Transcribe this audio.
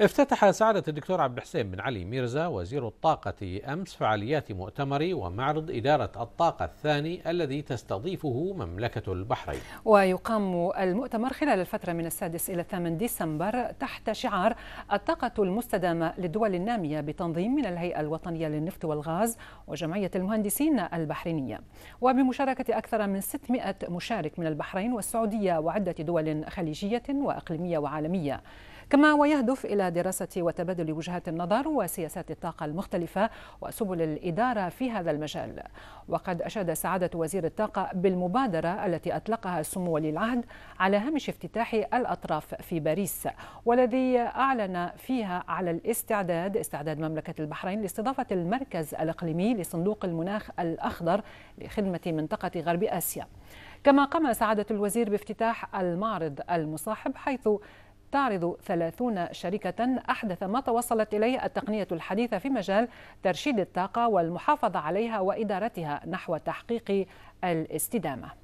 افتتح سعادة الدكتور عبد الحسين بن علي ميرزا وزير الطاقة أمس فعاليات مؤتمر ومعرض إدارة الطاقة الثاني الذي تستضيفه مملكة البحرين ويقام المؤتمر خلال الفترة من السادس إلى الثامن ديسمبر تحت شعار الطاقة المستدامة للدول النامية بتنظيم من الهيئة الوطنية للنفط والغاز وجمعية المهندسين البحرينية وبمشاركة أكثر من 600 مشارك من البحرين والسعودية وعدة دول خليجية وأقليمية وعالمية كما ويهدف إلى دراسة وتبادل وجهات النظر وسياسات الطاقة المختلفة وسبل الإدارة في هذا المجال وقد أشاد سعادة وزير الطاقة بالمبادرة التي أطلقها سمو ولي العهد على هامش افتتاح الأطراف في باريس والذي أعلن فيها على الاستعداد استعداد مملكة البحرين لاستضافة المركز الإقليمي لصندوق المناخ الأخضر لخدمة منطقة غرب آسيا كما قام سعادة الوزير بافتتاح المعرض المصاحب حيث تعرض 30 شركة أحدث ما توصلت إليه التقنية الحديثة في مجال ترشيد الطاقة والمحافظة عليها وإدارتها نحو تحقيق الاستدامة